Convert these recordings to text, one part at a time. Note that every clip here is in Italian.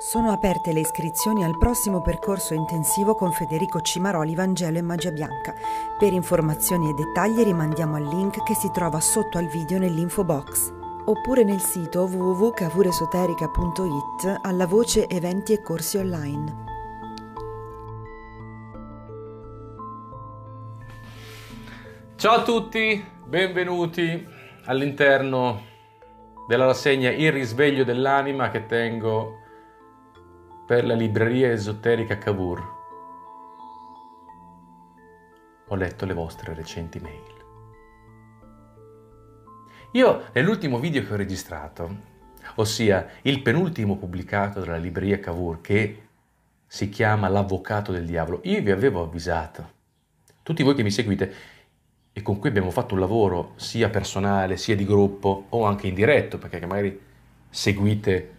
Sono aperte le iscrizioni al prossimo percorso intensivo con Federico Cimaroli Vangelo e Magia Bianca. Per informazioni e dettagli rimandiamo al link che si trova sotto al video nell'info box oppure nel sito www.cavuresoterica.it alla voce eventi e corsi online. Ciao a tutti, benvenuti all'interno della rassegna Il risveglio dell'anima che tengo per la libreria esoterica Cavour. Ho letto le vostre recenti mail. Io nell'ultimo video che ho registrato, ossia il penultimo pubblicato dalla libreria Cavour che si chiama L'avvocato del diavolo, io vi avevo avvisato, tutti voi che mi seguite e con cui abbiamo fatto un lavoro sia personale sia di gruppo o anche in diretto, perché magari seguite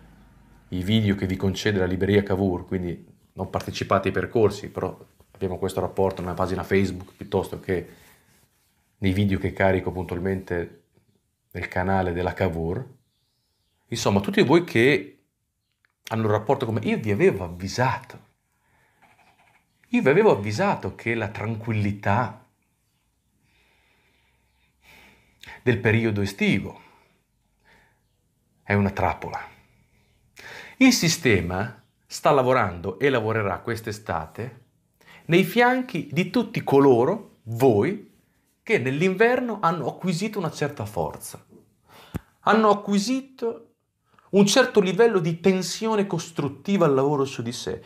i video che vi concede la libreria Cavour, quindi non partecipate ai percorsi, però abbiamo questo rapporto nella pagina Facebook piuttosto che nei video che carico puntualmente nel canale della Cavour. Insomma, tutti voi che hanno un rapporto con me, io vi avevo avvisato. Io vi avevo avvisato che la tranquillità del periodo estivo è una trappola. Il sistema sta lavorando e lavorerà quest'estate nei fianchi di tutti coloro, voi, che nell'inverno hanno acquisito una certa forza, hanno acquisito un certo livello di tensione costruttiva al lavoro su di sé.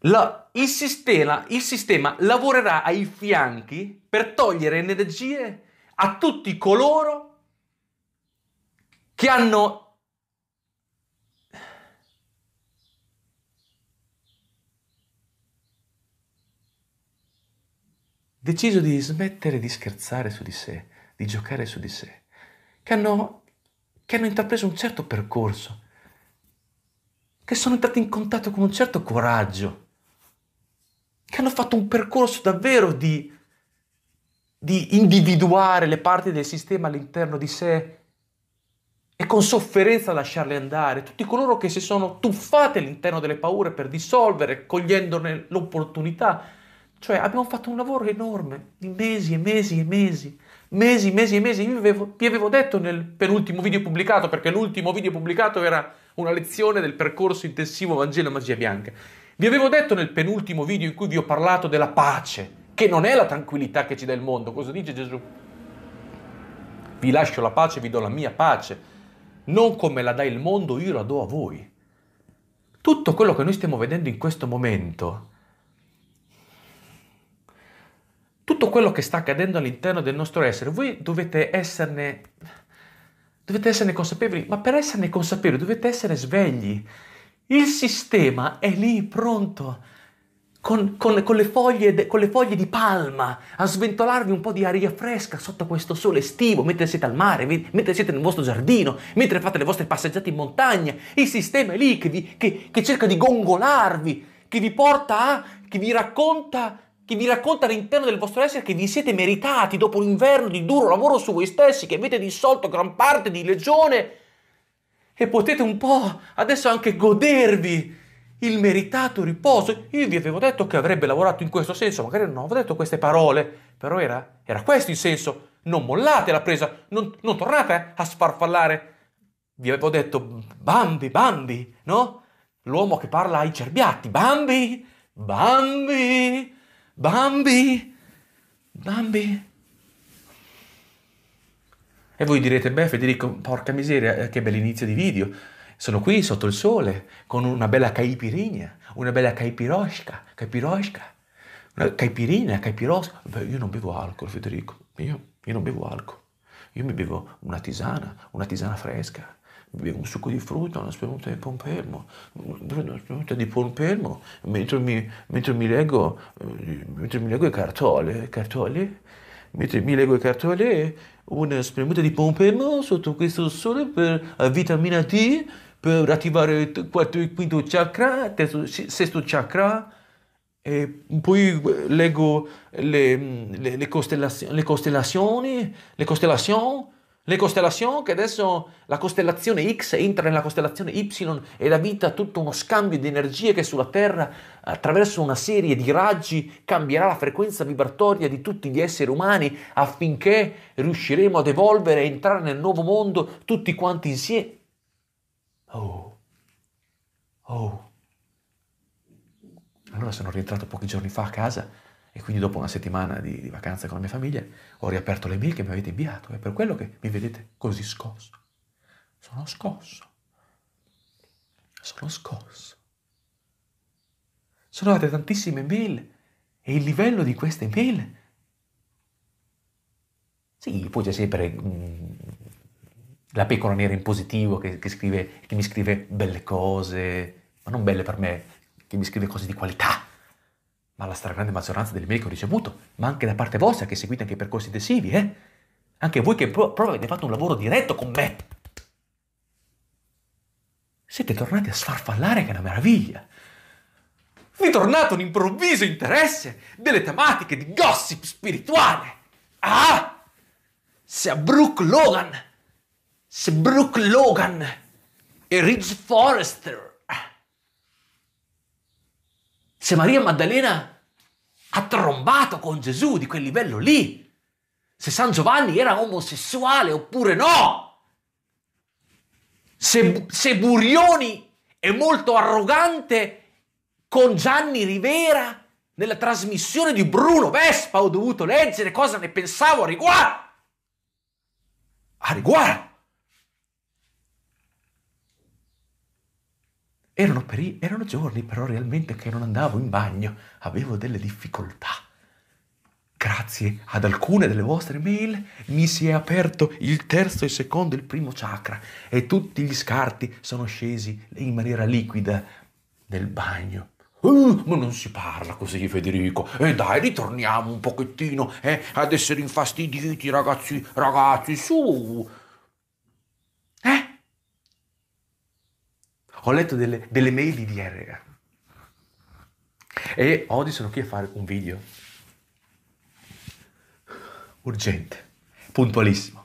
La, il, sistema, il sistema lavorerà ai fianchi per togliere energie a tutti coloro che hanno deciso di smettere di scherzare su di sé, di giocare su di sé, che hanno, che hanno intrapreso un certo percorso, che sono entrati in contatto con un certo coraggio, che hanno fatto un percorso davvero di, di individuare le parti del sistema all'interno di sé e con sofferenza lasciarle andare, tutti coloro che si sono tuffati all'interno delle paure per dissolvere, cogliendone l'opportunità cioè abbiamo fatto un lavoro enorme di mesi e mesi e mesi, mesi, mesi e mesi. Io vi avevo, vi avevo detto nel penultimo video pubblicato, perché l'ultimo video pubblicato era una lezione del percorso intensivo Vangelo e Magia Bianca. Vi avevo detto nel penultimo video in cui vi ho parlato della pace, che non è la tranquillità che ci dà il mondo. Cosa dice Gesù? Vi lascio la pace, vi do la mia pace. Non come la dà il mondo, io la do a voi. Tutto quello che noi stiamo vedendo in questo momento tutto quello che sta accadendo all'interno del nostro essere, voi dovete esserne, dovete esserne consapevoli, ma per esserne consapevoli dovete essere svegli. Il sistema è lì pronto, con, con, con, le foglie, con, le foglie di palma, a sventolarvi un po' di aria fresca sotto questo sole estivo, mentre siete al mare, mentre siete nel vostro giardino, mentre fate le vostre passeggiate in montagna. Il sistema è lì che, vi, che, che cerca di gongolarvi, che vi porta a, che vi racconta che vi racconta all'interno del vostro essere che vi siete meritati dopo un inverno di duro lavoro su voi stessi, che avete dissolto gran parte di legione e potete un po' adesso anche godervi il meritato riposo. Io vi avevo detto che avrebbe lavorato in questo senso, magari non avevo detto queste parole, però era, era questo il senso. Non mollate la presa, non, non tornate a sfarfallare. Vi avevo detto, bambi, bambi, no? L'uomo che parla ai cerbiatti, bambi, bambi, Bambi, Bambi. E voi direte, beh Federico, porca miseria, eh, che bell'inizio di video. Sono qui sotto il sole con una bella caipirina, una bella caipirosca, caipirosca, una caipirina, caipirosca. Beh, io non bevo alcol, Federico, io, io non bevo alcol. Io mi bevo una tisana, una tisana fresca bevo un succo di frutta, una spermuta di pompelmo, una spermuta di pompelmo, mentre mi, mentre mi leggo, eh, mentre mi leggo i cartole, cartole, mentre mi leggo i cartole, una spermuta di pompelmo sotto questo sole per la eh, vitamina D, per attivare il quarto e quinto chakra, terzo, sesto chakra, e poi eh, leggo le, mm, le, le, costellazioni, le costellazioni, le costellazioni le costellazioni, che adesso la costellazione X entra nella costellazione Y e la vita, tutto uno scambio di energie che sulla Terra, attraverso una serie di raggi, cambierà la frequenza vibratoria di tutti gli esseri umani affinché riusciremo ad evolvere e entrare nel nuovo mondo tutti quanti insieme. Oh, oh. Allora sono rientrato pochi giorni fa a casa e quindi dopo una settimana di, di vacanza con la mia famiglia ho riaperto le mail che mi avete inviato. È per quello che mi vedete così scosso. Sono scosso. Sono scosso. Sono arrivate tantissime mail e il livello di queste mail... Sì, poi c'è sempre mh, mm, la pecora nera in positivo che, che, scrive, che mi scrive belle cose, ma non belle per me, che mi scrive cose di qualità ma la stragrande maggioranza del mail ricevuto, ma anche da parte vostra che seguite anche i percorsi intensivi, eh? Anche voi che pro- avete fatto un lavoro diretto con me. Siete tornati a sfarfallare che è una meraviglia. Vi è tornato un improvviso interesse delle tematiche di gossip spirituale. Ah! Se Brooke Logan, se Brooke Logan e Ridge Forrester se Maria Maddalena ha trombato con Gesù di quel livello lì, se San Giovanni era omosessuale oppure no, se, se Burioni è molto arrogante con Gianni Rivera nella trasmissione di Bruno Vespa ho dovuto leggere cosa ne pensavo a riguardo. A riguardo. Erano, peri- erano giorni però realmente che non andavo in bagno, avevo delle difficoltà. Grazie ad alcune delle vostre mail mi si è aperto il terzo, il secondo, e il primo chakra e tutti gli scarti sono scesi in maniera liquida nel bagno. Uh, ma non si parla così Federico. E eh dai, ritorniamo un pochettino eh, ad essere infastiditi ragazzi, ragazzi, su. ho letto delle, delle mail di DR, E oggi sono qui a fare un video. Urgente, puntualissimo.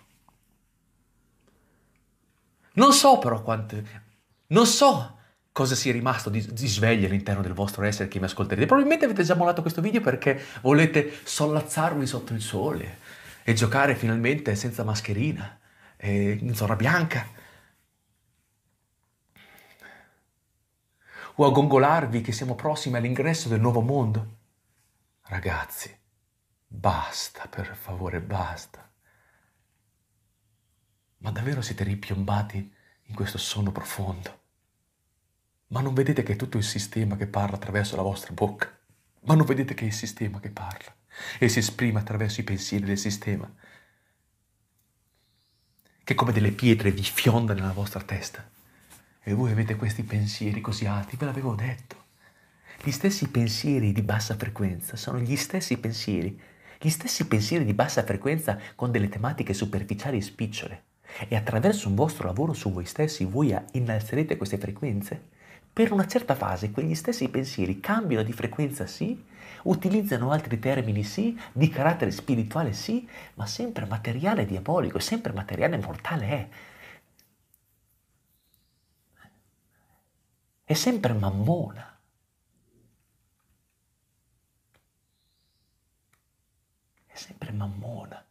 Non so però quante... Non so cosa sia rimasto di, di sveglia all'interno del vostro essere che mi ascolterete. Probabilmente avete già mollato questo video perché volete sollazzarvi sotto il sole e giocare finalmente senza mascherina, in zona bianca o a gongolarvi che siamo prossimi all'ingresso del nuovo mondo. Ragazzi, basta, per favore, basta. Ma davvero siete ripiombati in questo sonno profondo? Ma non vedete che è tutto il sistema che parla attraverso la vostra bocca? Ma non vedete che è il sistema che parla e si esprime attraverso i pensieri del sistema? Che come delle pietre vi fionda nella vostra testa? E voi avete questi pensieri così alti, ve l'avevo detto. Gli stessi pensieri di bassa frequenza sono gli stessi pensieri, gli stessi pensieri di bassa frequenza con delle tematiche superficiali e spicciole. E attraverso un vostro lavoro su voi stessi voi innalzerete queste frequenze. Per una certa fase quegli stessi pensieri cambiano di frequenza sì, utilizzano altri termini sì, di carattere spirituale sì, ma sempre materiale diabolico, sempre materiale mortale è. è sempre mammona. È sempre mammona.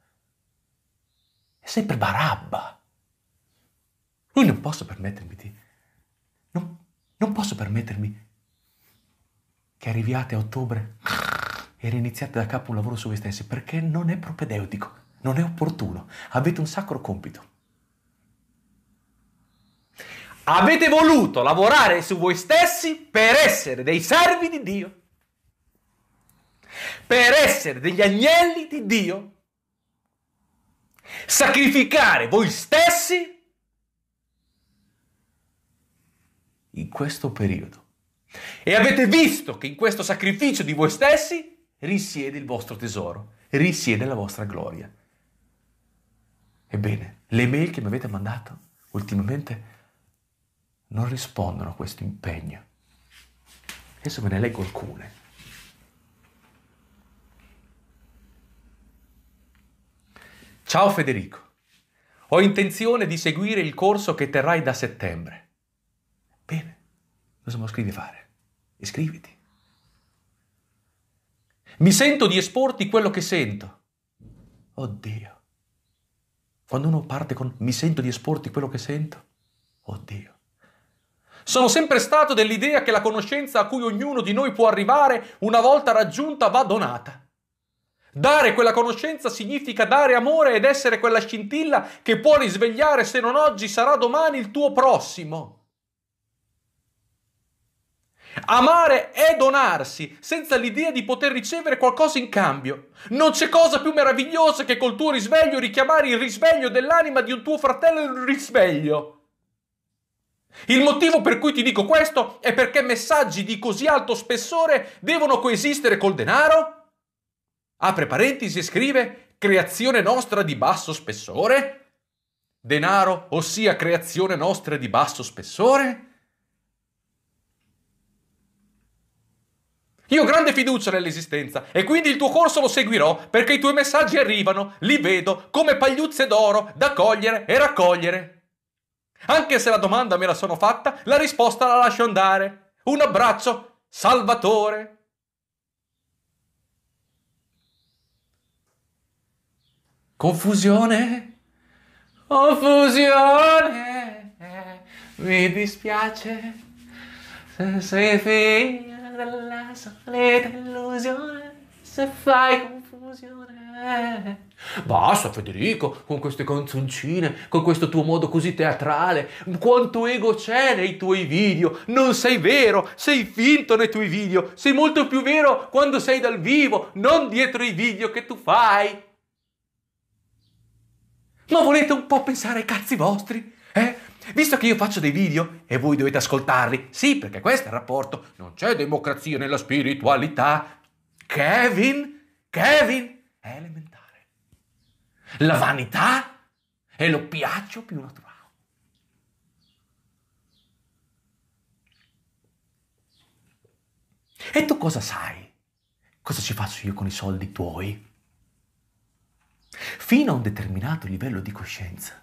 È sempre barabba. Lui non posso permettermi di... Non, non posso permettermi che arriviate a ottobre e riniziate da capo un lavoro su voi stessi perché non è propedeutico, non è opportuno. Avete un sacro compito. Avete voluto lavorare su voi stessi per essere dei servi di Dio, per essere degli agnelli di Dio, sacrificare voi stessi in questo periodo. E avete visto che in questo sacrificio di voi stessi risiede il vostro tesoro, risiede la vostra gloria. Ebbene, le mail che mi avete mandato ultimamente non rispondono a questo impegno. Adesso ve ne leggo alcune. Ciao Federico, ho intenzione di seguire il corso che terrai da settembre. Bene, cosa me lo scrivi fare? Iscriviti. Mi sento di esporti quello che sento. Oddio. Quando uno parte con mi sento di esporti quello che sento, oddio. Sono sempre stato dell'idea che la conoscenza a cui ognuno di noi può arrivare, una volta raggiunta, va donata. Dare quella conoscenza significa dare amore ed essere quella scintilla che può risvegliare, se non oggi, sarà domani il tuo prossimo. Amare è donarsi, senza l'idea di poter ricevere qualcosa in cambio. Non c'è cosa più meravigliosa che col tuo risveglio richiamare il risveglio dell'anima di un tuo fratello e risveglio. Il motivo per cui ti dico questo è perché messaggi di così alto spessore devono coesistere col denaro? Apre parentesi e scrive creazione nostra di basso spessore? Denaro, ossia creazione nostra di basso spessore? Io ho grande fiducia nell'esistenza e quindi il tuo corso lo seguirò perché i tuoi messaggi arrivano, li vedo come pagliuzze d'oro da cogliere e raccogliere. Anche se la domanda me la sono fatta, la risposta la lascio andare. Un abbraccio, Salvatore. Confusione? Confusione! Mi dispiace se sei figlia della solita illusione, se fai confusione. Eh. Basta Federico, con queste canzoncine, con questo tuo modo così teatrale, quanto ego c'è nei tuoi video, non sei vero, sei finto nei tuoi video, sei molto più vero quando sei dal vivo, non dietro i video che tu fai. Ma volete un po' pensare ai cazzi vostri? Eh? Visto che io faccio dei video e voi dovete ascoltarli, sì, perché questo è il rapporto, non c'è democrazia nella spiritualità. Kevin? Kevin? è elementare. La vanità è lo piaccio più naturale. E tu cosa sai? Cosa ci faccio io con i soldi tuoi? Fino a un determinato livello di coscienza,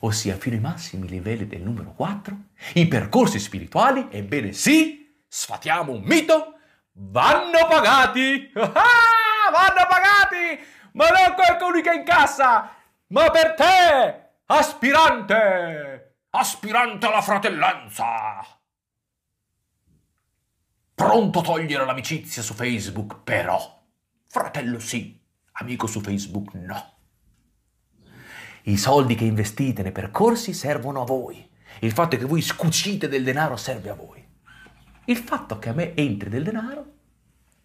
ossia fino ai massimi livelli del numero 4, i percorsi spirituali, ebbene sì, sfatiamo un mito, vanno pagati! Ah! vanno pagati! Ma non qualcuno che incassa! Ma per te, aspirante! Aspirante alla fratellanza! Pronto a togliere l'amicizia su Facebook, però. Fratello sì, amico su Facebook no. I soldi che investite nei percorsi servono a voi. Il fatto che voi scucite del denaro serve a voi. Il fatto che a me entri del denaro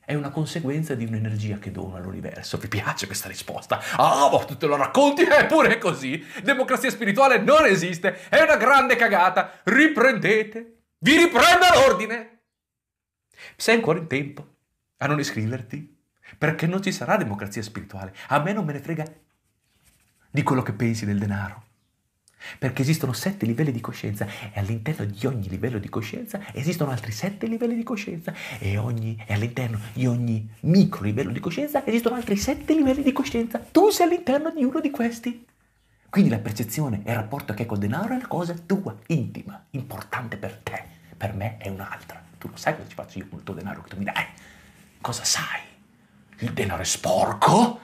è una conseguenza di un'energia che dono all'universo. Vi piace questa risposta? Ah, ma tu te lo racconti, eppure è così. Democrazia spirituale non esiste, è una grande cagata. Riprendete, vi riprenda l'ordine. Sei ancora in tempo a non iscriverti, perché non ci sarà democrazia spirituale. A me non me ne frega di quello che pensi del denaro. Perché esistono sette livelli di coscienza e all'interno di ogni livello di coscienza esistono altri sette livelli di coscienza e, ogni, e all'interno di ogni micro livello di coscienza esistono altri sette livelli di coscienza. Tu sei all'interno di uno di questi. Quindi la percezione e il rapporto che hai col denaro è una cosa tua, intima, importante per te. Per me è un'altra. Tu non sai cosa ci faccio io con il tuo denaro che tu mi dai. Cosa sai? Il denaro è sporco?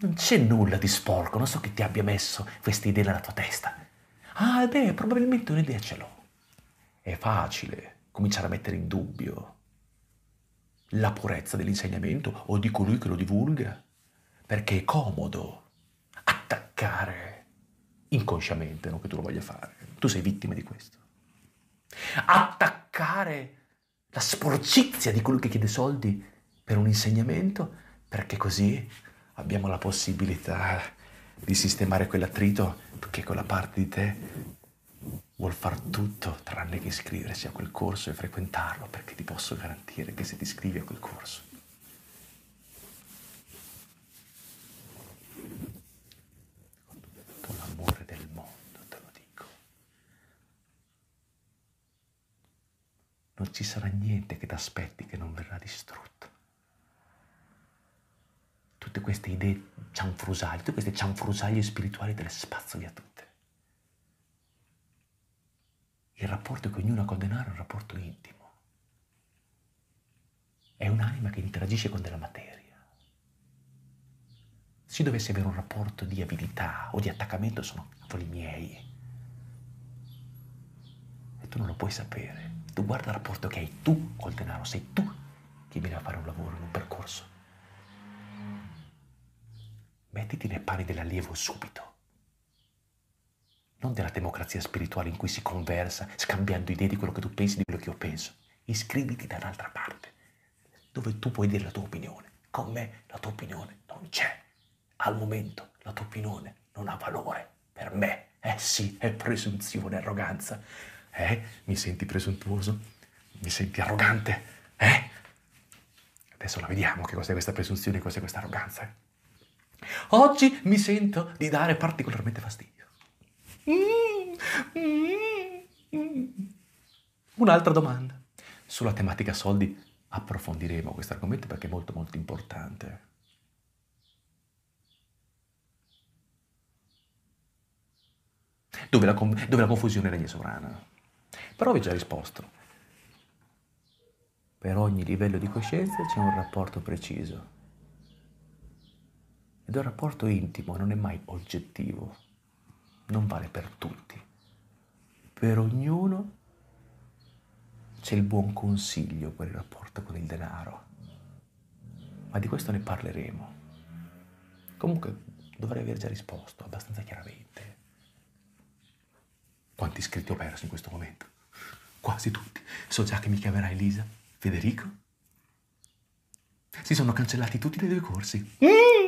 Non c'è nulla di sporco, non so chi ti abbia messo questa idea nella tua testa. Ah, beh, probabilmente un'idea ce l'ho. È facile cominciare a mettere in dubbio la purezza dell'insegnamento o di colui che lo divulga, perché è comodo attaccare inconsciamente, non che tu lo voglia fare. Tu sei vittima di questo. Attaccare la sporcizia di colui che chiede soldi per un insegnamento, perché così abbiamo la possibilità di sistemare quell'attrito che quella parte di te vuol far tutto tranne che iscriversi a quel corso e frequentarlo, perché ti posso garantire che se ti iscrivi a quel corso non ci sarà niente che ti aspetti che non verrà distrutto tutte queste idee cianfrusaglie, tutte queste cianfrusaglie spirituali delle le spazzoli tutte. Il rapporto che ognuno ha col denaro è un rapporto intimo. È un'anima che interagisce con della materia. Se dovessi avere un rapporto di abilità o di attaccamento sono cavoli miei. E tu non lo puoi sapere. Tu guarda il rapporto che hai tu col denaro, sei tu che viene a fare un lavoro, un percorso. Mettiti nei panni dell'allievo subito, non della democrazia spirituale in cui si conversa scambiando idee di quello che tu pensi e di quello che io penso. Iscriviti da un'altra parte, dove tu puoi dire la tua opinione. Con me la tua opinione non c'è. Al momento la tua opinione non ha valore per me. Eh sì, è presunzione, arroganza. Eh? Mi senti presuntuoso? Mi senti arrogante? Eh? Adesso la vediamo che cos'è questa presunzione, cos'è questa arroganza. Eh? Oggi mi sento di dare particolarmente fastidio. Mm, mm, mm. Un'altra domanda. Sulla tematica soldi approfondiremo questo argomento perché è molto molto importante. Dove la, dove la confusione regna sovrana. Però vi ho già risposto. Per ogni livello di coscienza c'è un rapporto preciso ed un rapporto intimo non è mai oggettivo, non vale per tutti. Per ognuno c'è il buon consiglio per il rapporto con il denaro, ma di questo ne parleremo. Comunque dovrei aver già risposto abbastanza chiaramente. Quanti iscritti ho perso in questo momento? Quasi tutti. So già che mi chiamerà Elisa, Federico. Si sono cancellati tutti i due corsi. Mm!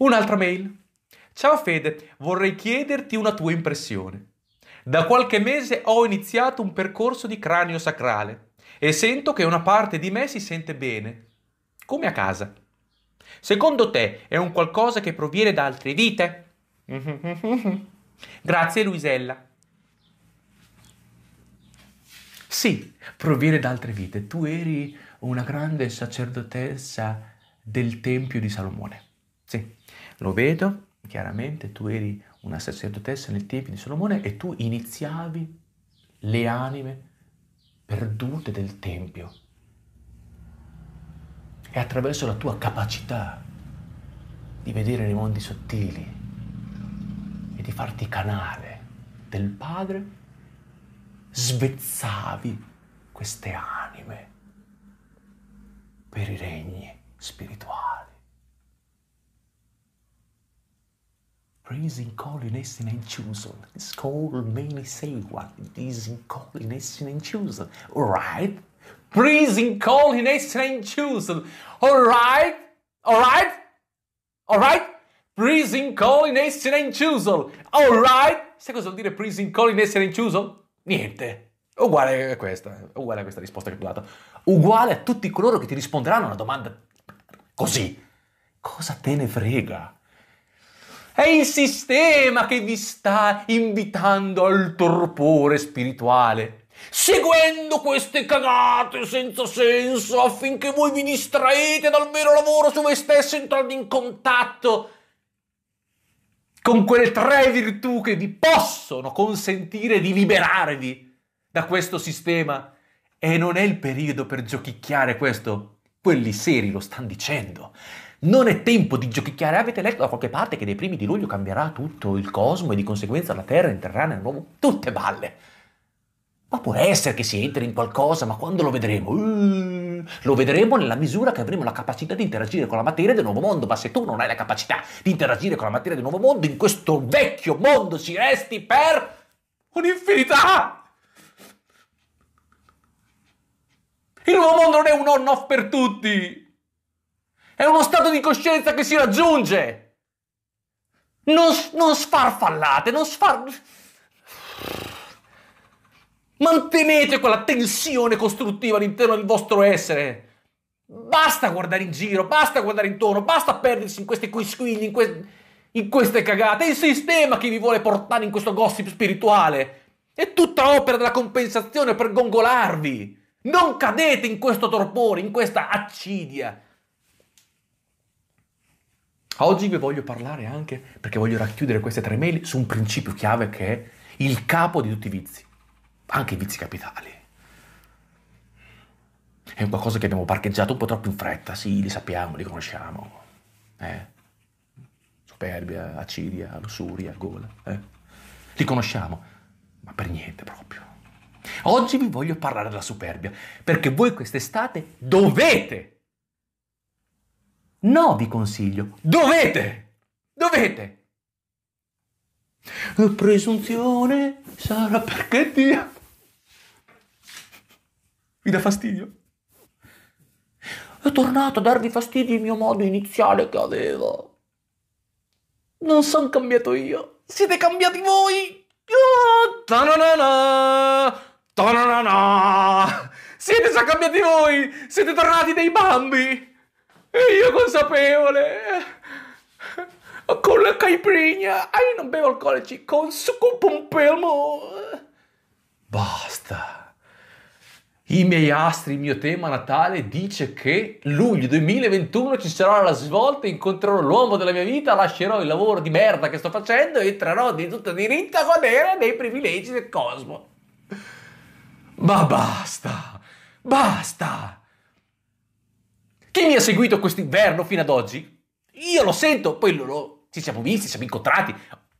Un'altra mail. Ciao Fede, vorrei chiederti una tua impressione. Da qualche mese ho iniziato un percorso di cranio sacrale e sento che una parte di me si sente bene, come a casa. Secondo te è un qualcosa che proviene da altre vite? Grazie Luisella. Sì, proviene da altre vite. Tu eri una grande sacerdotessa del Tempio di Salomone. Lo vedo, chiaramente tu eri una sacerdotessa nel tempio di Solomone e tu iniziavi le anime perdute del tempio. E attraverso la tua capacità di vedere i mondi sottili e di farti canale del Padre, svezzavi queste anime per i regni spirituali. Risincolin Chosen. Skol many say what Disincolin Essinen Chosen. Alright? Risincolin Essinen Chosen. Alright? Alright? Alright? Risincolin Essinen Chosen. Alright? Sai cosa vuol dire Risincolin Essinen Chosen? Niente. Uguale a questa, uguale a questa risposta che ti ho dato. Uguale a tutti coloro che ti risponderanno a una domanda così. Cosa te ne frega? È il sistema che vi sta invitando al torpore spirituale. Seguendo queste cagate senza senso affinché voi vi distraete dal vero lavoro su voi stessi entrando in contatto con quelle tre virtù che vi possono consentire di liberarvi da questo sistema. E non è il periodo per giochicchiare questo. Quelli seri lo stanno dicendo. Non è tempo di giochicchiare. Avete letto da qualche parte che nei primi di luglio cambierà tutto il cosmo e di conseguenza la Terra entrerà nel nuovo. Tutte balle. Ma può essere che si entri in qualcosa, ma quando lo vedremo? Uh, lo vedremo nella misura che avremo la capacità di interagire con la materia del nuovo mondo, ma se tu non hai la capacità di interagire con la materia del nuovo mondo, in questo vecchio mondo ci resti per un'infinità! Il nuovo mondo non è un on-off per tutti! È uno stato di coscienza che si raggiunge. Non, non sfarfallate, non sfar... Mantenete quella tensione costruttiva all'interno del vostro essere. Basta guardare in giro, basta guardare intorno, basta perdersi in queste quisquiglie, in, que- in queste cagate. È il sistema che vi vuole portare in questo gossip spirituale. È tutta opera della compensazione per gongolarvi. Non cadete in questo torpore, in questa accidia oggi vi voglio parlare anche, perché voglio racchiudere queste tre mail, su un principio chiave che è il capo di tutti i vizi, anche i vizi capitali. È qualcosa che abbiamo parcheggiato un po' troppo in fretta, sì, li sappiamo, li conosciamo. Eh? Superbia, acidia, lussuria, gola. Eh? Li conosciamo, ma per niente proprio. Oggi vi voglio parlare della superbia, perché voi quest'estate dovete No, vi consiglio. Dovete! Dovete! Presunzione sarà perché Dio... Mi dà fastidio. È tornato a darvi fastidio il mio modo iniziale che avevo. Non sono cambiato io. Siete cambiati voi. Ah, ta-na-na-na, ta-na-na-na. Siete già cambiati voi. Siete tornati dei bambi. E io consapevole, con la caiprinha, io non bevo alcolici, con succo pompelmo. Basta. I miei astri, il mio tema natale dice che luglio 2021 ci sarà la svolta, incontrerò l'uomo della mia vita, lascerò il lavoro di merda che sto facendo e entrerò di tutta diritta a godere dei privilegi del cosmo. Ma basta! Basta! Chi mi ha seguito quest'inverno fino ad oggi, io lo sento, poi lo, lo, ci siamo visti, ci siamo incontrati,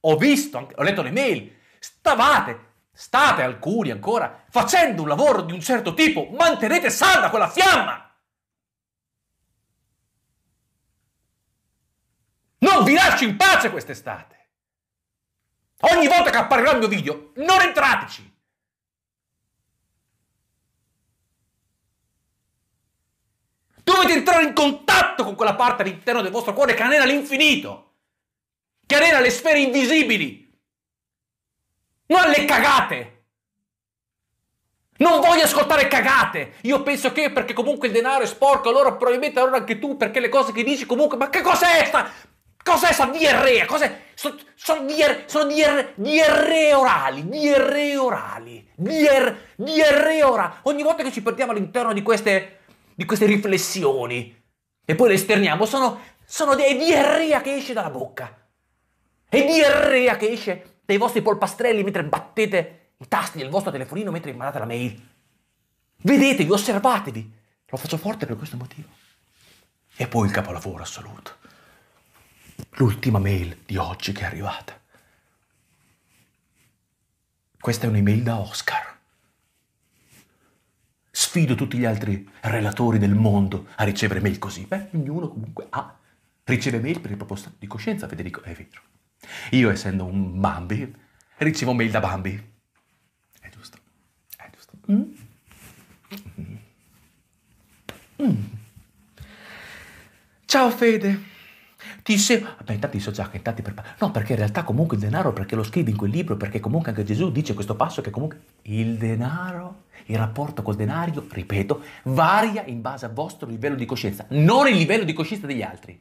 ho visto, ho letto le mail, stavate, state alcuni ancora, facendo un lavoro di un certo tipo, mantenete salda quella fiamma! Non vi lascio in pace quest'estate! Ogni volta che apparirà il mio video, non entrateci! Dovete entrare in contatto con quella parte all'interno del vostro cuore che anela l'infinito, che anela le sfere invisibili, non le cagate. Non voglio ascoltare cagate. Io penso che perché comunque il denaro è sporco, allora probabilmente allora anche tu, perché le cose che dici comunque... Ma che cos'è sta... Cos'è sta diarrea? Cos'è? Sono, sono, sono diar, diarree orali, diarree orali, diarree orali. Ogni volta che ci perdiamo all'interno di queste di queste riflessioni e poi le esterniamo, sono, sono dei diarrea che esce dalla bocca. E diarrea che esce dai vostri polpastrelli mentre battete i tasti del vostro telefonino mentre mandate la mail. Vedetevi, osservatevi. Lo faccio forte per questo motivo. E poi il capolavoro assoluto. L'ultima mail di oggi che è arrivata. Questa è un'email da Oscar sfido tutti gli altri relatori del mondo a ricevere mail così. Beh, ognuno comunque ha, riceve mail per il propostato di coscienza, Federico, è vero. Io, essendo un Bambi, ricevo mail da Bambi. È giusto, è giusto. Mm. Mm. Mm. Ciao Fede! disse, seguo. Beh, intanto so già che intanto per... No, perché in realtà comunque il denaro, perché lo scrivi in quel libro, perché comunque anche Gesù dice questo passo che comunque il denaro, il rapporto col denario, ripeto, varia in base al vostro livello di coscienza, non il livello di coscienza degli altri.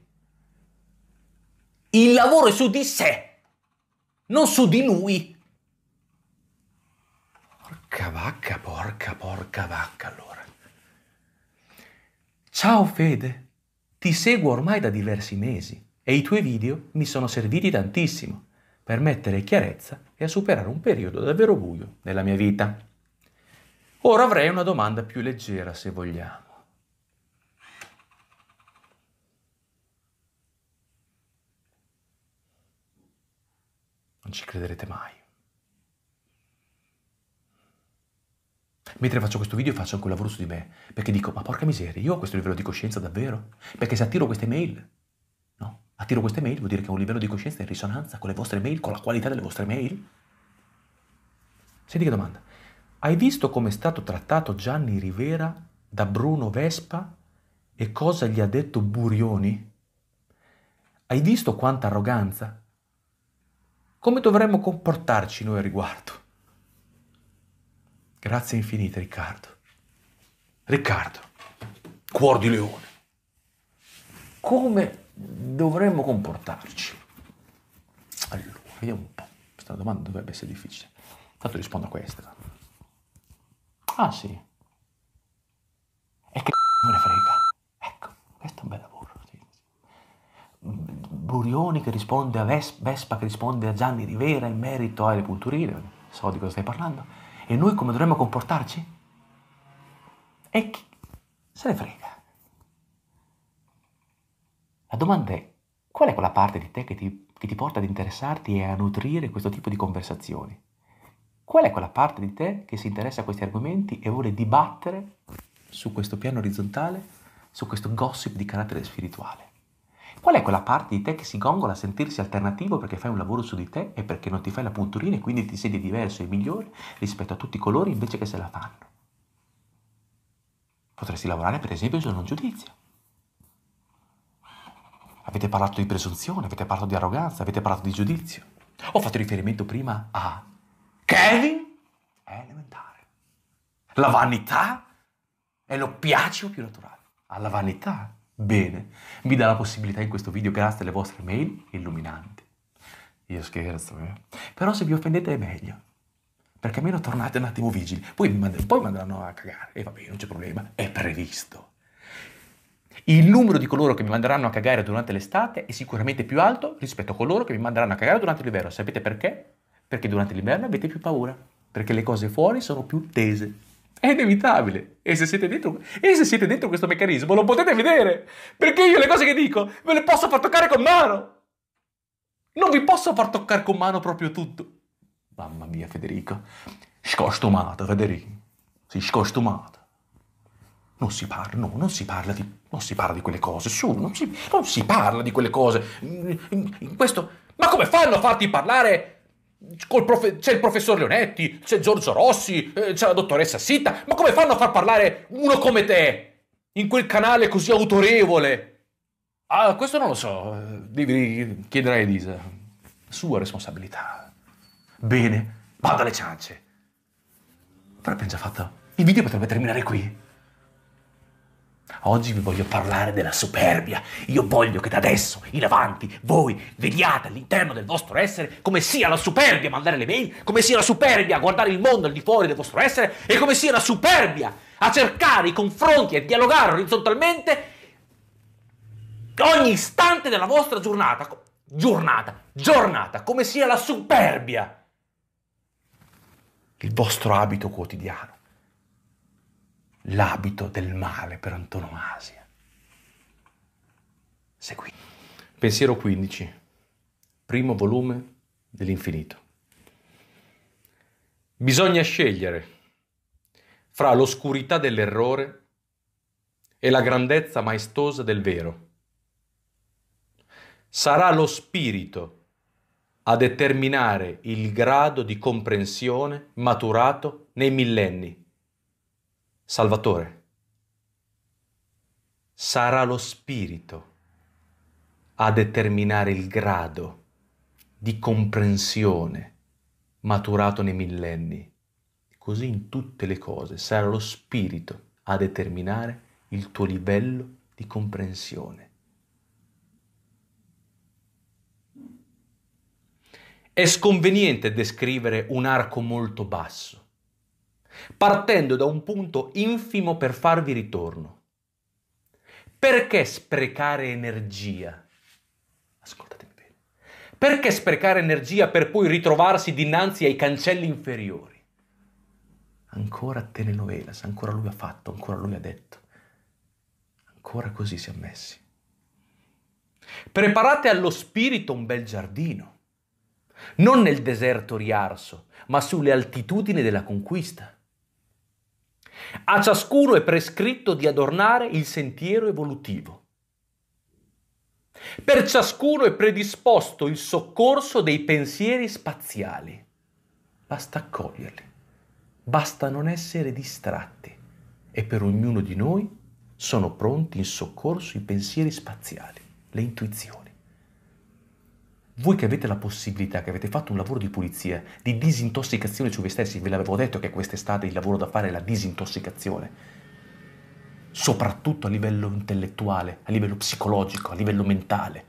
Il lavoro è su di sé, non su di lui. Porca vacca, porca, porca vacca allora. Ciao Fede, ti seguo ormai da diversi mesi e i tuoi video mi sono serviti tantissimo per mettere chiarezza e a superare un periodo davvero buio nella mia vita. Ora avrei una domanda più leggera, se vogliamo. Non ci crederete mai. Mentre faccio questo video faccio anche un lavoro su di me, perché dico, ma porca miseria, io ho questo livello di coscienza davvero? Perché se attiro queste mail attiro queste mail, vuol dire che ho un livello di coscienza in risonanza con le vostre mail, con la qualità delle vostre mail? Senti che domanda. Hai visto come è stato trattato Gianni Rivera da Bruno Vespa e cosa gli ha detto Burioni? Hai visto quanta arroganza? Come dovremmo comportarci noi a riguardo? Grazie infinite Riccardo. Riccardo, cuor di leone. Come dovremmo comportarci? Allora, vediamo un po'. Questa domanda dovrebbe essere difficile. Tanto rispondo a questa. Ah sì. E che me ne frega. Ecco, questo è un bel lavoro. Sì. Burioni che risponde a Ves- Vespa, che risponde a Gianni Rivera in merito alle punturine, so di cosa stai parlando. E noi come dovremmo comportarci? E chi se ne frega? La domanda è, qual è quella parte di te che ti, che ti porta ad interessarti e a nutrire questo tipo di conversazioni? Qual è quella parte di te che si interessa a questi argomenti e vuole dibattere su questo piano orizzontale, su questo gossip di carattere spirituale? Qual è quella parte di te che si gongola a sentirsi alternativo perché fai un lavoro su di te e perché non ti fai la punturina e quindi ti senti diverso e migliore rispetto a tutti coloro invece che se la fanno? Potresti lavorare per esempio su non giudizio. Avete parlato di presunzione, avete parlato di arroganza, avete parlato di giudizio. Ho fatto riferimento prima a Kevin, è elementare. La vanità è lo l'oppiaceo più naturale. Alla vanità, bene, mi dà la possibilità in questo video, grazie alle vostre mail illuminanti. Io scherzo, eh. Però se vi offendete è meglio. Perché almeno tornate un attimo vigili. Poi, mi manderanno a cagare. E va bene, non c'è problema. È previsto. Il numero di coloro che mi manderanno a cagare durante l'estate è sicuramente più alto rispetto a coloro che mi manderanno a cagare durante l'inverno. Sapete perché? Perché durante l'inverno avete più paura, perché le cose fuori sono più tese. È inevitabile. E se siete dentro, e se siete dentro questo meccanismo lo potete vedere, perché io le cose che dico ve le posso far toccare con mano. Non vi posso far toccare con mano proprio tutto. Mamma mia, Federico. Scostumato, Federico. Sei scostumato. Non si parla, no, non si parla di, non si parla di quelle cose, su, non si, non si parla di quelle cose. In, mm, in mm, mm, questo, ma come fanno a farti parlare? Profe, c'è il professor Leonetti, c'è Giorgio Rossi, eh, c'è la dottoressa Sita, ma come fanno a far parlare uno come te in quel canale così autorevole? Ah, questo non lo so, eh, devi chiedere a Elisa. Sua responsabilità. Bene, vada alle ciance. Avrebbe già fatto. Il video potrebbe terminare qui. Oggi vi voglio parlare della superbia. Io voglio che da adesso in avanti voi vediate all'interno del vostro essere come sia la superbia a mandare le mail, come sia la superbia a guardare il mondo al di fuori del vostro essere e come sia la superbia a cercare i confronti e dialogare orizzontalmente ogni istante della vostra giornata. Giornata, giornata, come sia la superbia il vostro abito quotidiano l'abito del male per antonomasia. Seguì. Pensiero 15, primo volume dell'infinito. Bisogna scegliere fra l'oscurità dell'errore e la grandezza maestosa del vero. Sarà lo spirito a determinare il grado di comprensione maturato nei millenni Salvatore. Sarà lo spirito a determinare il grado di comprensione maturato nei millenni. Così in tutte le cose sarà lo spirito a determinare il tuo livello di comprensione. È sconveniente descrivere un arco molto basso partendo da un punto infimo per farvi ritorno. Perché sprecare energia? Ascoltatemi bene. Perché sprecare energia per poi ritrovarsi dinanzi ai cancelli inferiori? Ancora telenovelas, ancora lui ha fatto, ancora lui ha detto. Ancora così si è messi. Preparate allo spirito un bel giardino, non nel deserto riarso, ma sulle altitudini della conquista. A ciascuno è prescritto di adornare il sentiero evolutivo. Per ciascuno è predisposto il soccorso dei pensieri spaziali. Basta accoglierli, basta non essere distratti e per ognuno di noi sono pronti in soccorso i pensieri spaziali, le intuizioni voi che avete la possibilità, che avete fatto un lavoro di pulizia, di disintossicazione su voi stessi, ve l'avevo detto che quest'estate il lavoro da fare è la disintossicazione, soprattutto a livello intellettuale, a livello psicologico, a livello mentale.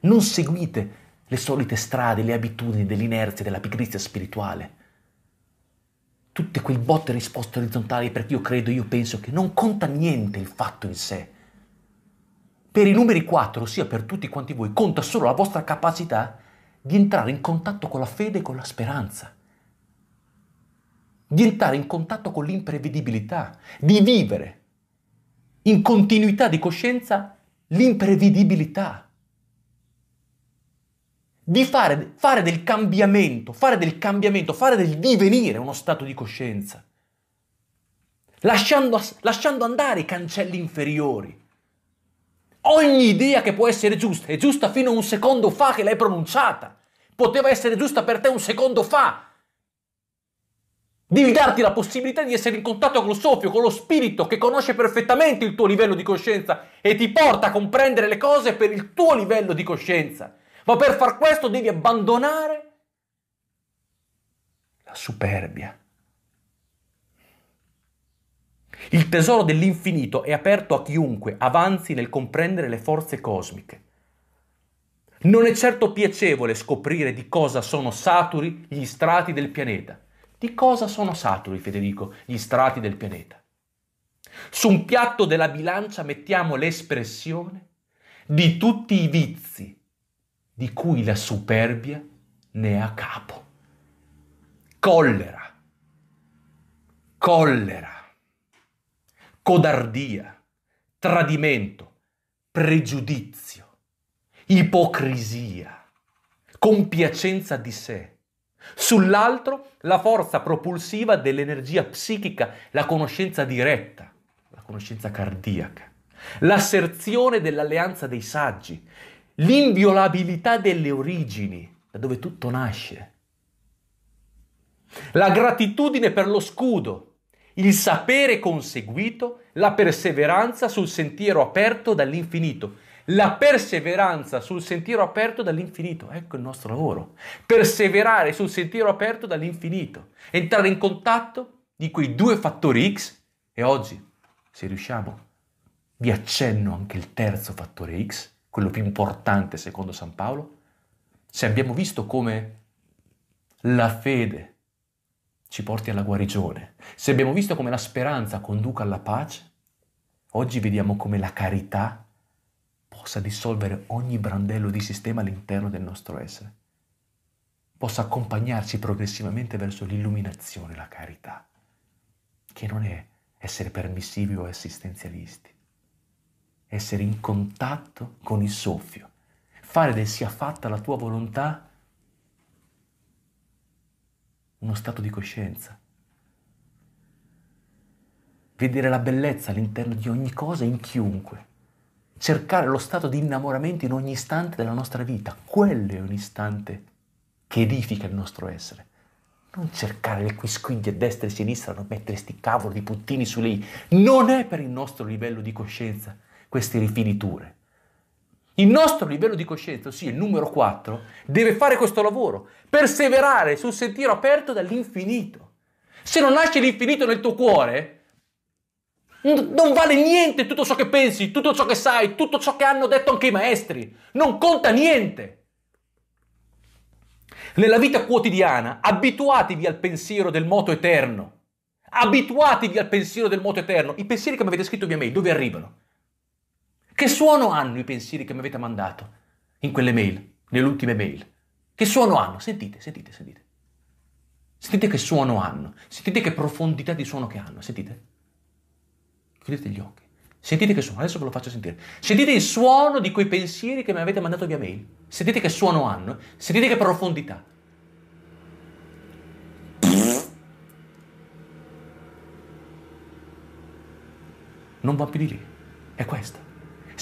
Non seguite le solite strade, le abitudini dell'inerzia, della pigrizia spirituale. Tutte quei botte risposte orizzontali perché io credo, io penso che non conta niente il fatto in sé per i numeri 4, ossia per tutti quanti voi, conta solo la vostra capacità di entrare in contatto con la fede e con la speranza, di entrare in contatto con l'imprevedibilità, di vivere in continuità di coscienza l'imprevedibilità, di fare, fare del cambiamento, fare del cambiamento, fare del divenire uno stato di coscienza, lasciando, lasciando andare i cancelli inferiori ogni idea che può essere giusta è giusta fino a un secondo fa che l'hai pronunciata. Poteva essere giusta per te un secondo fa. Devi darti la possibilità di essere in contatto con lo soffio, con lo spirito che conosce perfettamente il tuo livello di coscienza e ti porta a comprendere le cose per il tuo livello di coscienza. Ma per far questo devi abbandonare la superbia il tesoro dell'infinito è aperto a chiunque avanzi nel comprendere le forze cosmiche. Non è certo piacevole scoprire di cosa sono saturi gli strati del pianeta. Di cosa sono saturi, Federico, gli strati del pianeta? Su un piatto della bilancia mettiamo l'espressione di tutti i vizi di cui la superbia ne ha capo. Collera. Collera codardia, tradimento, pregiudizio, ipocrisia, compiacenza di sé. Sull'altro la forza propulsiva dell'energia psichica, la conoscenza diretta, la conoscenza cardiaca, l'asserzione dell'alleanza dei saggi, l'inviolabilità delle origini, da dove tutto nasce, la gratitudine per lo scudo, il sapere conseguito, la perseveranza sul sentiero aperto dall'infinito. La perseveranza sul sentiero aperto dall'infinito, ecco il nostro lavoro. Perseverare sul sentiero aperto dall'infinito, entrare in contatto di quei due fattori X e oggi, se riusciamo, vi accenno anche il terzo fattore X, quello più importante secondo San Paolo, se abbiamo visto come la fede ci porti alla guarigione, se abbiamo visto come la speranza conduca alla pace, oggi vediamo come la carità possa dissolvere ogni brandello di sistema all'interno del nostro essere, possa accompagnarci progressivamente verso l'illuminazione, la carità, che non è essere permissivi o assistenzialisti, essere in contatto con il soffio, fare del sia fatta la tua volontà uno stato di coscienza. Vedere la bellezza all'interno di ogni cosa e in chiunque. Cercare lo stato di innamoramento in ogni istante della nostra vita. Quello è un istante che edifica il nostro essere. Non cercare le quisquiglie a destra e a sinistra, non mettere sti cavoli di puttini su lì. Non è per il nostro livello di coscienza queste rifiniture. Il nostro livello di coscienza, ossia il numero 4, deve fare questo lavoro, perseverare sul sentiero aperto dall'infinito. Se non nasce l'infinito nel tuo cuore, non vale niente tutto ciò che pensi, tutto ciò che sai, tutto ciò che hanno detto anche i maestri. Non conta niente. Nella vita quotidiana abituatevi al pensiero del moto eterno. Abituatevi al pensiero del moto eterno. I pensieri che mi avete scritto via mail, dove arrivano? Che suono hanno i pensieri che mi avete mandato in quelle mail, nelle ultime mail? Che suono hanno? Sentite, sentite, sentite. Sentite che suono hanno, sentite che profondità di suono che hanno, sentite. Chiudete gli occhi, sentite che suono, adesso ve lo faccio sentire. Sentite il suono di quei pensieri che mi avete mandato via mail, sentite che suono hanno, sentite che profondità. Non va più di lì, è questa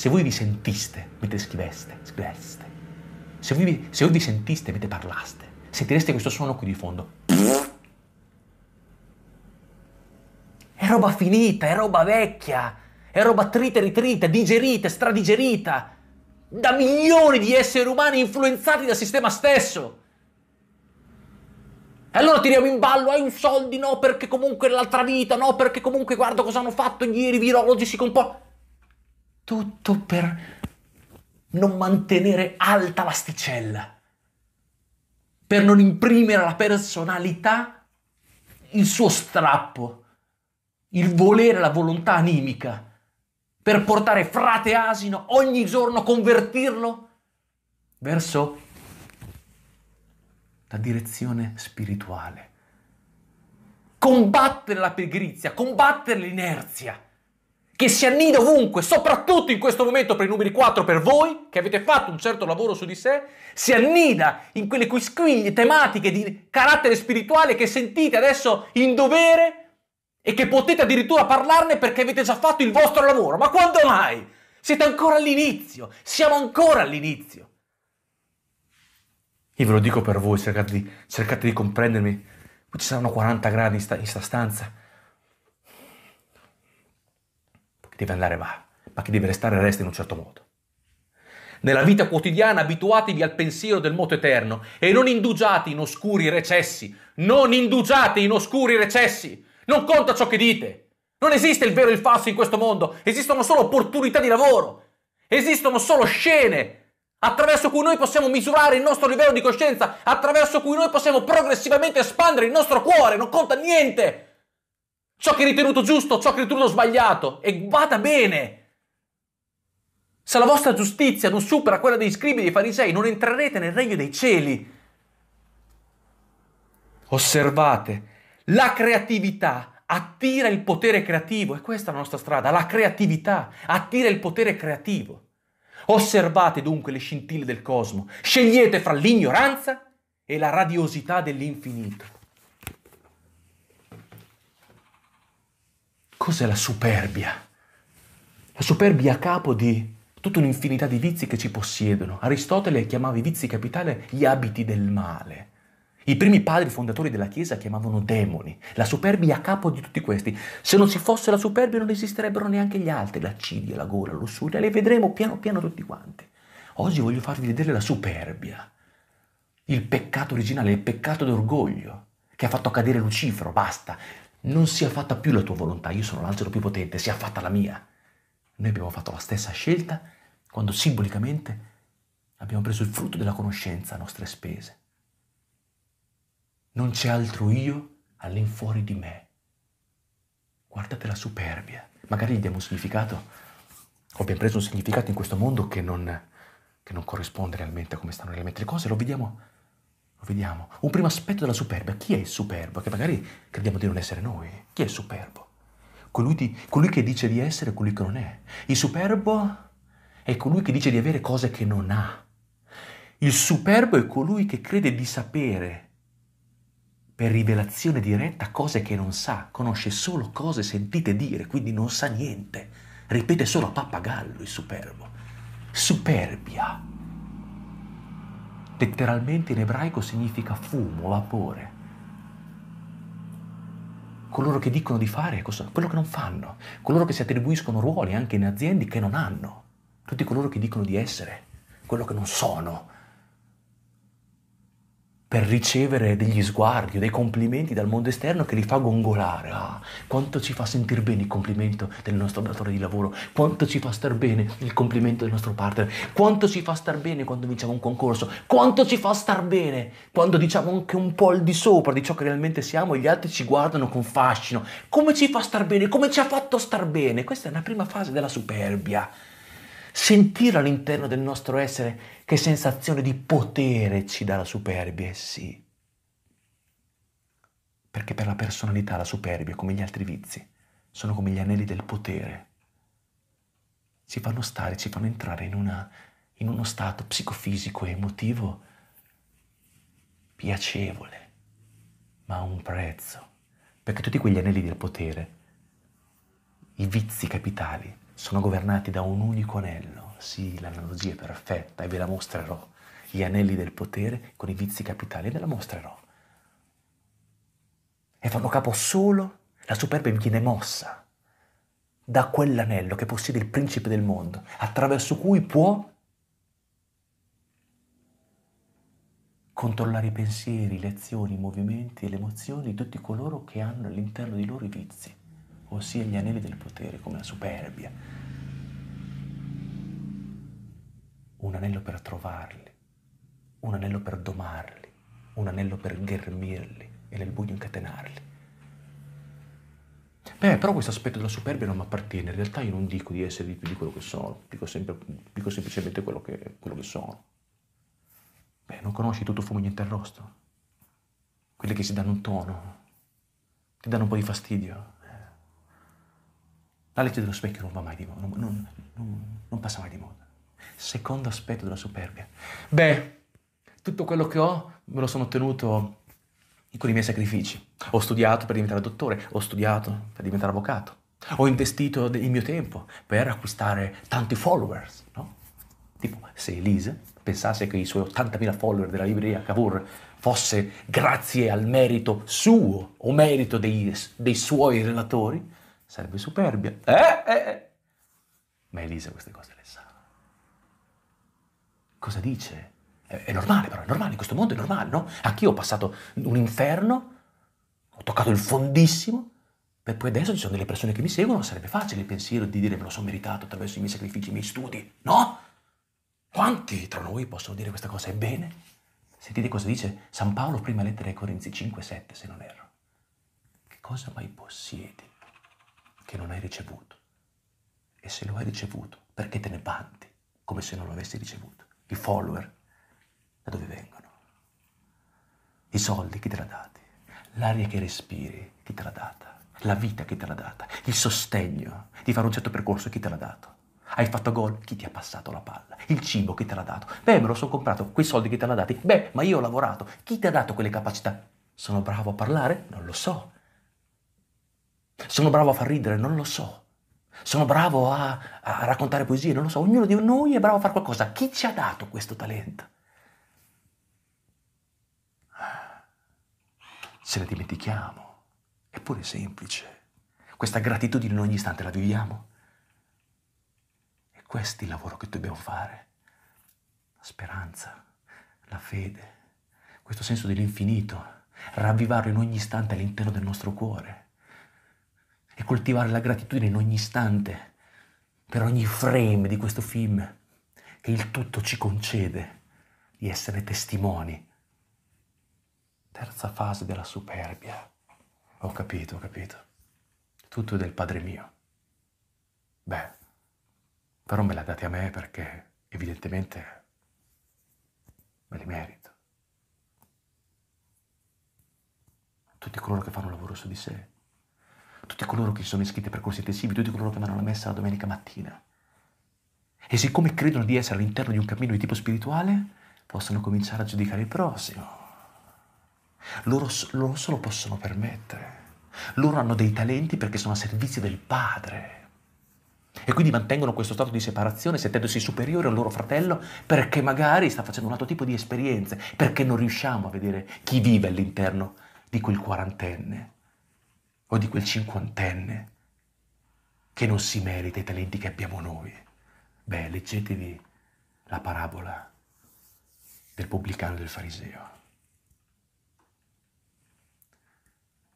se voi vi sentiste mentre scriveste, scriveste, se voi, vi, se voi vi sentiste mentre parlaste, sentireste questo suono qui di fondo. È roba finita, è roba vecchia, è roba trita e ritrita, digerita, stradigerita da milioni di esseri umani influenzati dal sistema stesso. E allora tiriamo in ballo, hai eh, un soldi, no perché comunque l'altra vita, no perché comunque guarda cosa hanno fatto ieri, i virologi si comportano tutto per non mantenere alta l'asticella, per non imprimere alla personalità il suo strappo, il volere, la volontà animica, per portare frate asino ogni giorno, convertirlo verso la direzione spirituale. Combattere la pigrizia, combattere l'inerzia che si annida ovunque, soprattutto in questo momento per i numeri 4, per voi che avete fatto un certo lavoro su di sé, si annida in quelle quisquiglie tematiche di carattere spirituale che sentite adesso in dovere e che potete addirittura parlarne perché avete già fatto il vostro lavoro. Ma quando mai? Siete ancora all'inizio, siamo ancora all'inizio. Io ve lo dico per voi, cercate di, cercate di comprendermi. Qui ci saranno 40 gradi in questa stanza deve andare va, ma che deve restare resta in un certo modo. Nella vita quotidiana abituatevi al pensiero del moto eterno e non indugiate in oscuri recessi. Non indugiate in oscuri recessi. Non conta ciò che dite. Non esiste il vero e il falso in questo mondo. Esistono solo opportunità di lavoro. Esistono solo scene attraverso cui noi possiamo misurare il nostro livello di coscienza, attraverso cui noi possiamo progressivamente espandere il nostro cuore. Non conta niente ciò che è ritenuto giusto, ciò che è ritenuto sbagliato e vada bene. Se la vostra giustizia non supera quella dei scribi e dei farisei, non entrerete nel regno dei cieli. Osservate, la creatività attira il potere creativo, e questa è la nostra strada, la creatività attira il potere creativo. Osservate dunque le scintille del cosmo, scegliete fra l'ignoranza e la radiosità dell'infinito. Cos'è la superbia? La superbia a capo di tutta un'infinità di vizi che ci possiedono. Aristotele chiamava i vizi capitale gli abiti del male. I primi padri fondatori della Chiesa chiamavano demoni. La superbia a capo di tutti questi. Se non ci fosse la superbia non esisterebbero neanche gli altri, l'accidia, la gola, l'ussuria, le vedremo piano piano tutti quanti. Oggi voglio farvi vedere la superbia, il peccato originale, il peccato d'orgoglio che ha fatto cadere Lucifero, basta non sia fatta più la tua volontà, io sono l'angelo più potente, sia fatta la mia. Noi abbiamo fatto la stessa scelta quando simbolicamente abbiamo preso il frutto della conoscenza a nostre spese. Non c'è altro io all'infuori di me. Guardate la superbia. Magari gli diamo un significato, o abbiamo preso un significato in questo mondo che non, che non corrisponde realmente a come stanno realmente le cose, lo vediamo lo vediamo. Un primo aspetto della superba. Chi è il superbo? Che magari crediamo di non essere noi. Chi è il superbo? Colui, di, colui che dice di essere colui che non è. Il superbo è colui che dice di avere cose che non ha. Il superbo è colui che crede di sapere per rivelazione diretta cose che non sa, conosce solo cose sentite dire, quindi non sa niente, ripete solo a pappagallo il superbo. Superbia letteralmente in ebraico significa fumo, vapore. Coloro che dicono di fare quello che non fanno, coloro che si attribuiscono ruoli anche in aziende che non hanno, tutti coloro che dicono di essere quello che non sono, per ricevere degli sguardi o dei complimenti dal mondo esterno che li fa gongolare. Ah, quanto ci fa sentire bene il complimento del nostro datore di lavoro, quanto ci fa star bene il complimento del nostro partner, quanto ci fa star bene quando vinciamo un concorso, quanto ci fa star bene quando diciamo anche un po' al di sopra di ciò che realmente siamo e gli altri ci guardano con fascino. Come ci fa star bene, come ci ha fatto star bene. Questa è una prima fase della superbia sentire all'interno del nostro essere che sensazione di potere ci dà la superbia, eh sì. Perché per la personalità la superbia, come gli altri vizi, sono come gli anelli del potere. Ci fanno stare, ci fanno entrare in, una, in uno stato psicofisico e emotivo piacevole, ma a un prezzo. Perché tutti quegli anelli del potere, i vizi capitali, sono governati da un unico anello. Sì, l'analogia è perfetta e ve la mostrerò. Gli anelli del potere con i vizi capitali ve la mostrerò. E fanno capo solo, la superbia viene mossa da quell'anello che possiede il principe del mondo, attraverso cui può controllare i pensieri, le azioni, i movimenti e le emozioni di tutti coloro che hanno all'interno di loro i vizi ossia gli anelli del potere, come la superbia. Un anello per trovarli, un anello per domarli, un anello per ghermirli e nel buio incatenarli. Beh, però questo aspetto della superbia non mi appartiene, in realtà io non dico di essere di più di quello che sono, dico, sempre, dico semplicemente quello che, quello che sono. Beh, non conosci tutto fumo niente arrosto? Quelle che si danno un tono, ti danno un po' di fastidio, la legge dello specchio non va mai di moda, non, non, non, non passa mai di moda. Secondo aspetto della superbia. Beh, tutto quello che ho me lo sono ottenuto con i miei sacrifici. Ho studiato per diventare dottore, ho studiato per diventare avvocato, ho investito il mio tempo per acquistare tanti followers, no? Tipo, se Elise pensasse che i suoi 80.000 follower della libreria Cavour fosse grazie al merito suo o merito dei, dei suoi relatori, sarebbe superbia. Eh, eh, eh. Ma Elisa queste cose le sa. Cosa dice? È, è normale però, è normale, in questo mondo è normale, no? Anch'io ho passato un inferno, ho toccato il fondissimo, per poi adesso ci sono delle persone che mi seguono, sarebbe facile il pensiero di dire me lo sono meritato attraverso i miei sacrifici, i miei studi, no? Quanti tra noi possono dire questa cosa? Ebbene, sentite cosa dice San Paolo, prima lettera ai Corinzi 5, 7, se non erro. Che cosa mai possiedi? che non hai ricevuto. E se lo hai ricevuto, perché te ne vanti come se non lo avessi ricevuto? I follower, da dove vengono? I soldi, chi te l'ha dati? L'aria che respiri, chi te l'ha data? La vita, chi te l'ha data? Il sostegno di fare un certo percorso, chi te l'ha dato? Hai fatto gol, chi ti ha passato la palla? Il cibo, chi te l'ha dato? Beh, me lo sono comprato, quei soldi, chi te l'ha dati? Beh, ma io ho lavorato, chi ti ha dato quelle capacità? Sono bravo a parlare? Non lo so. Sono bravo a far ridere? Non lo so. Sono bravo a, a raccontare poesie? Non lo so. Ognuno di noi è bravo a fare qualcosa. Chi ci ha dato questo talento? Se ne dimentichiamo. Eppure è semplice. Questa gratitudine in ogni istante la viviamo. E questo è il lavoro che dobbiamo fare. La speranza, la fede, questo senso dell'infinito, ravvivarlo in ogni istante all'interno del nostro cuore e coltivare la gratitudine in ogni istante, per ogni frame di questo film, che il tutto ci concede di essere testimoni. Terza fase della superbia. Ho capito, ho capito. Tutto è del Padre mio. Beh, però me la date a me perché evidentemente me li merito. Tutti coloro che fanno lavoro su di sé tutti coloro che si sono iscritti per corsi intensivi, tutti coloro che vanno alla messa la domenica mattina. E siccome credono di essere all'interno di un cammino di tipo spirituale, possono cominciare a giudicare il prossimo. Loro, loro solo possono permettere. Loro hanno dei talenti perché sono a servizio del Padre. E quindi mantengono questo stato di separazione sentendosi superiore al loro fratello perché magari sta facendo un altro tipo di esperienze, perché non riusciamo a vedere chi vive all'interno di quel quarantenne o di quel cinquantenne che non si merita i talenti che abbiamo noi. Beh, leggetevi la parabola del pubblicano del fariseo.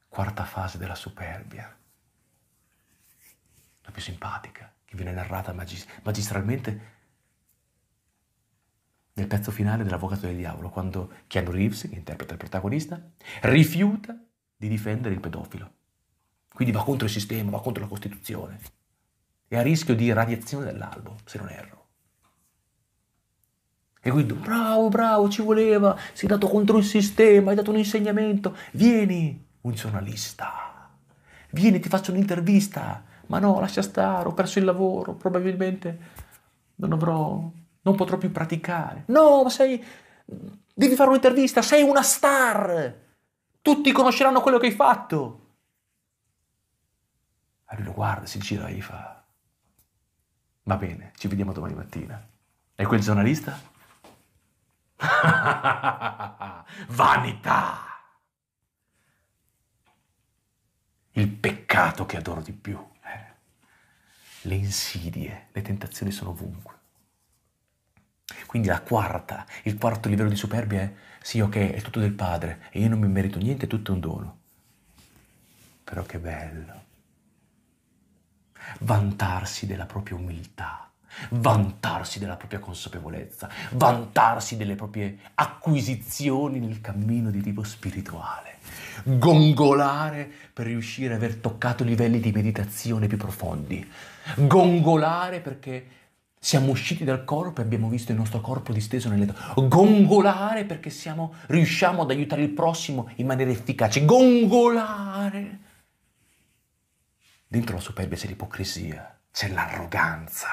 Quarta fase della superbia, la più simpatica, che viene narrata magistralmente nel pezzo finale dell'Avvocato del Diavolo, quando Keanu Reeves, che interpreta il protagonista, rifiuta di difendere il pedofilo. Quindi va contro il sistema, va contro la Costituzione. È a rischio di radiazione dell'albo, se non erro. E quindi, bravo, bravo, ci voleva, sei andato contro il sistema, hai dato un insegnamento, vieni, un giornalista, vieni, ti faccio un'intervista, ma no, lascia stare, ho perso il lavoro, probabilmente non avrò, non potrò più praticare. No, ma sei, devi fare un'intervista, sei una star, tutti conosceranno quello che hai fatto. Lui lo guarda, si gira e gli fa, va bene, ci vediamo domani mattina. E quel giornalista? Vanità! Il peccato che adoro di più. Eh, le insidie, le tentazioni sono ovunque. Quindi la quarta, il quarto livello di superbia è sì, ok, è tutto del padre e io non mi merito niente, è tutto un dono. Però che bello vantarsi della propria umiltà, vantarsi della propria consapevolezza, vantarsi delle proprie acquisizioni nel cammino di tipo spirituale, gongolare per riuscire ad aver toccato livelli di meditazione più profondi, gongolare perché siamo usciti dal corpo e abbiamo visto il nostro corpo disteso nel letto. Gongolare perché siamo, riusciamo ad aiutare il prossimo in maniera efficace. Gongolare Dentro la superbia c'è l'ipocrisia, c'è l'arroganza.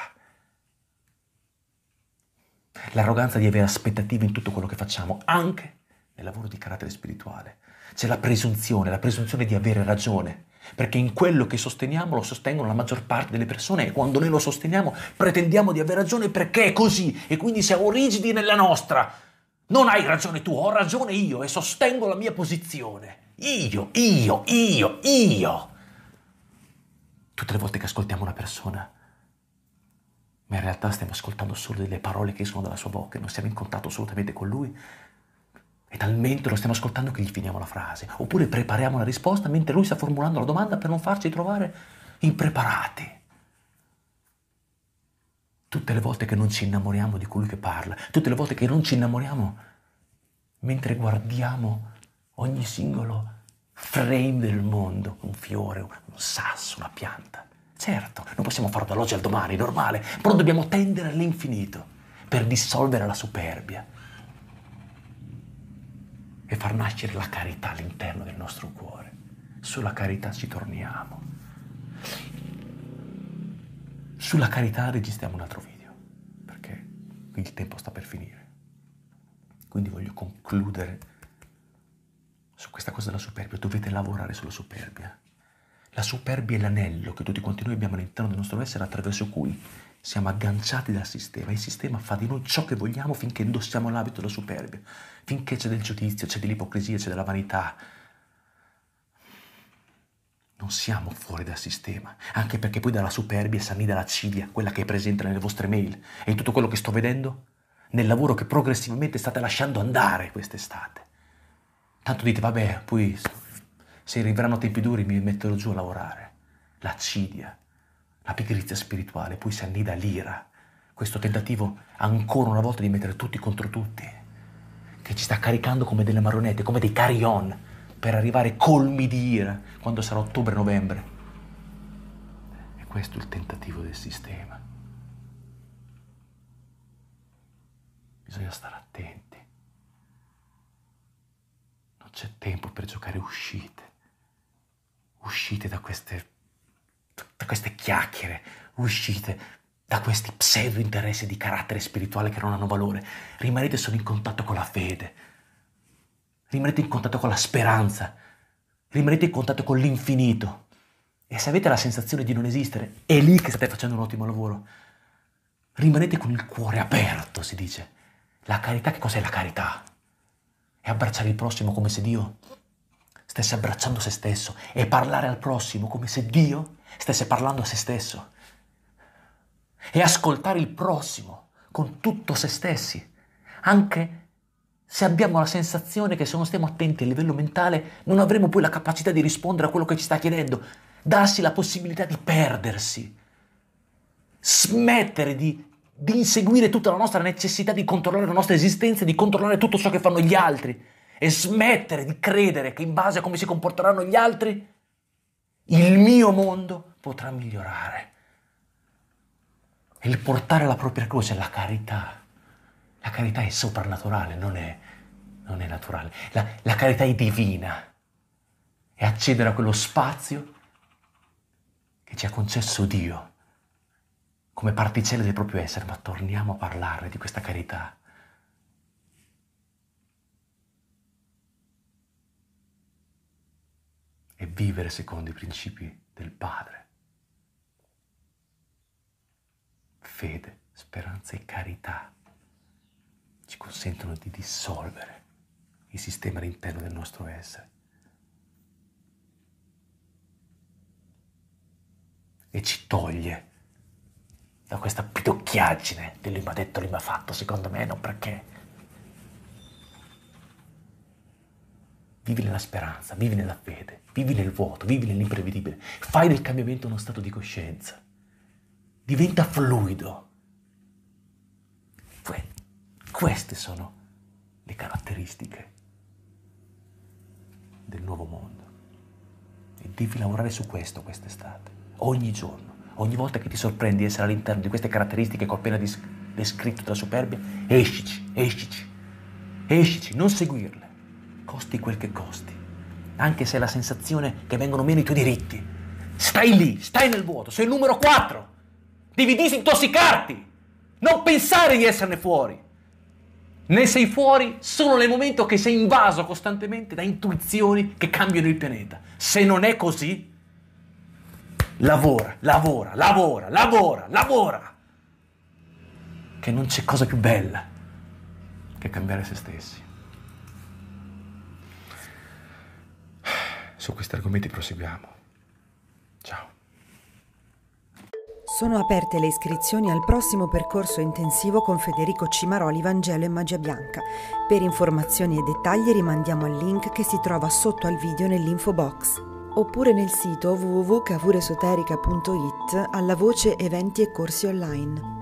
L'arroganza di avere aspettative in tutto quello che facciamo, anche nel lavoro di carattere spirituale. C'è la presunzione, la presunzione di avere ragione, perché in quello che sosteniamo lo sostengono la maggior parte delle persone e quando noi lo sosteniamo pretendiamo di avere ragione perché è così e quindi siamo rigidi nella nostra. Non hai ragione tu, ho ragione io e sostengo la mia posizione. Io, io, io, io tutte le volte che ascoltiamo una persona, ma in realtà stiamo ascoltando solo delle parole che escono dalla sua bocca e non siamo in contatto assolutamente con lui. E talmente lo stiamo ascoltando che gli finiamo la frase. Oppure prepariamo la risposta mentre lui sta formulando la domanda per non farci trovare impreparati. Tutte le volte che non ci innamoriamo di colui che parla, tutte le volte che non ci innamoriamo mentre guardiamo ogni singolo frame il mondo, un fiore, un sasso, una pianta. Certo, non possiamo farlo dall'oggi al domani, normale, però dobbiamo tendere all'infinito per dissolvere la superbia e far nascere la carità all'interno del nostro cuore. Sulla carità ci torniamo. Sulla carità registriamo un altro video, perché il tempo sta per finire. Quindi voglio concludere su questa cosa della superbia, dovete lavorare sulla superbia. La superbia è l'anello che tutti quanti noi abbiamo all'interno del nostro essere attraverso cui siamo agganciati dal sistema. Il sistema fa di noi ciò che vogliamo finché indossiamo l'abito della superbia, finché c'è del giudizio, c'è dell'ipocrisia, c'è della vanità. Non siamo fuori dal sistema, anche perché poi dalla superbia si annida la cilia, quella che è presente nelle vostre mail e in tutto quello che sto vedendo, nel lavoro che progressivamente state lasciando andare quest'estate. Tanto dite, vabbè, poi se arriveranno tempi duri mi metterò giù a lavorare. L'accidia, la pigrizia spirituale, poi si annida l'ira. Questo tentativo ancora una volta di mettere tutti contro tutti, che ci sta caricando come delle marionette, come dei carion, per arrivare colmi di ira quando sarà ottobre-novembre. E questo è il tentativo del sistema. Bisogna stare attenti. c'è tempo per giocare, uscite. Uscite da queste, da queste chiacchiere, uscite da questi pseudo interessi di carattere spirituale che non hanno valore. Rimanete solo in contatto con la fede, rimanete in contatto con la speranza, rimanete in contatto con l'infinito. E se avete la sensazione di non esistere, è lì che state facendo un ottimo lavoro. Rimanete con il cuore aperto, si dice. La carità, che cos'è la carità? è abbracciare il prossimo come se Dio stesse abbracciando se stesso e parlare al prossimo come se Dio stesse parlando a se stesso e ascoltare il prossimo con tutto se stessi, anche se abbiamo la sensazione che se non stiamo attenti a livello mentale non avremo poi la capacità di rispondere a quello che ci sta chiedendo, darsi la possibilità di perdersi, smettere di di inseguire tutta la nostra necessità di controllare la nostra esistenza, di controllare tutto ciò che fanno gli altri e smettere di credere che in base a come si comporteranno gli altri, il mio mondo potrà migliorare. E Il portare la propria croce, la carità. La carità è soprannaturale, non è, non è naturale. La, la carità è divina. E accedere a quello spazio che ci ha concesso Dio come particelle del proprio essere, ma torniamo a parlare di questa carità. E vivere secondo i principi del Padre. Fede, speranza e carità ci consentono di dissolvere il sistema all'interno del nostro essere. E ci toglie da questa pidocchiaggine che lui mi ha detto, lui mi ha fatto, secondo me non perché. Vivi nella speranza, vivi nella fede, vivi nel vuoto, vivi nell'imprevedibile, fai del cambiamento uno stato di coscienza, diventa fluido. Que- queste sono le caratteristiche del nuovo mondo e devi lavorare su questo quest'estate, ogni giorno. Ogni volta che ti sorprendi di essere all'interno di queste caratteristiche che ho appena descritto della superbia, escici, escici, escici, non seguirle, costi quel che costi, anche se è la sensazione che vengono meno i tuoi diritti. Stai lì, stai nel vuoto, sei il numero 4, devi disintossicarti, non pensare di esserne fuori. Ne sei fuori solo nel momento che sei invaso costantemente da intuizioni che cambiano il pianeta. Se non è così, Lavora, lavora, lavora, lavora, lavora. Che non c'è cosa più bella che cambiare se stessi. Su questi argomenti proseguiamo. Ciao. Sono aperte le iscrizioni al prossimo percorso intensivo con Federico Cimaroli Vangelo e Magia Bianca. Per informazioni e dettagli rimandiamo al link che si trova sotto al video nell'info box oppure nel sito www.cavuresoterica.it alla voce eventi e corsi online.